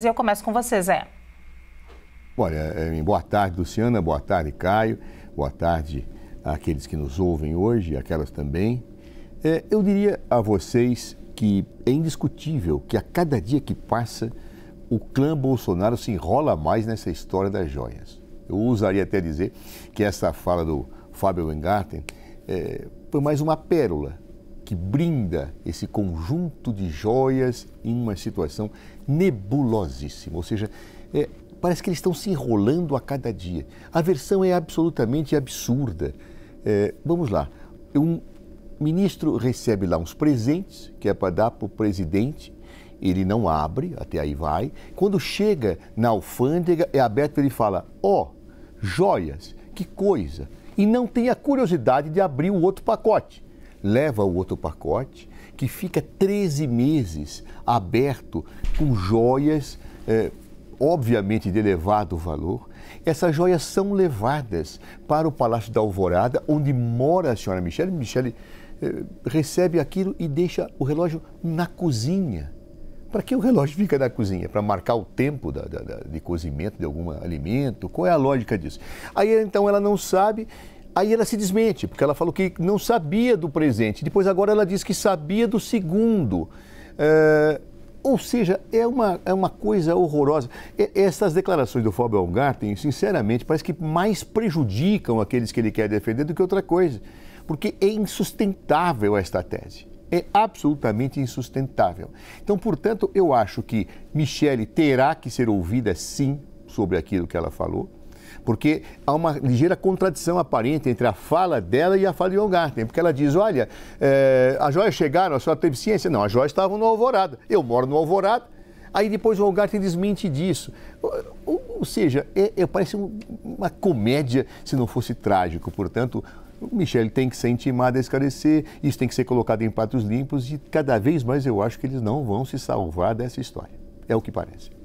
E eu começo com você, Zé. Olha, é, boa tarde, Luciana, boa tarde, Caio, boa tarde àqueles que nos ouvem hoje, aquelas também. É, eu diria a vocês que é indiscutível que a cada dia que passa, o clã Bolsonaro se enrola mais nessa história das joias. Eu usaria até dizer que essa fala do Fábio Weingarten é, foi mais uma pérola que brinda esse conjunto de joias em uma situação nebulosíssima, ou seja, é, parece que eles estão se enrolando a cada dia. A versão é absolutamente absurda. É, vamos lá, um ministro recebe lá uns presentes que é para dar para o presidente ele não abre, até aí vai. Quando chega na alfândega, é aberto, ele fala: Ó, oh, joias, que coisa! E não tem a curiosidade de abrir o outro pacote leva o outro pacote, que fica 13 meses aberto com joias, é, obviamente de elevado valor. Essas joias são levadas para o Palácio da Alvorada, onde mora a senhora Michele. Michele é, recebe aquilo e deixa o relógio na cozinha. Para que o relógio fica na cozinha? Para marcar o tempo da, da, da, de cozimento de algum alimento? Qual é a lógica disso? Aí então ela não sabe Aí ela se desmente, porque ela falou que não sabia do presente. Depois agora ela diz que sabia do segundo. É, ou seja, é uma, é uma coisa horrorosa. E, essas declarações do Fábio Algarten, sinceramente, parece que mais prejudicam aqueles que ele quer defender do que outra coisa. Porque é insustentável esta tese. É absolutamente insustentável. Então, portanto, eu acho que Michele terá que ser ouvida sim sobre aquilo que ela falou porque há uma ligeira contradição aparente entre a fala dela e a fala de Jongarten, porque ela diz, olha, é, as joias chegaram, a senhora teve ciência? Não, as joias estavam no Alvorada, eu moro no Alvorada, aí depois Jongarten desmente disso. Ou, ou seja, é, é, parece uma comédia se não fosse trágico, portanto... Michel tem que ser intimado a esclarecer, isso tem que ser colocado em patos limpos e cada vez mais eu acho que eles não vão se salvar dessa história. É o que parece.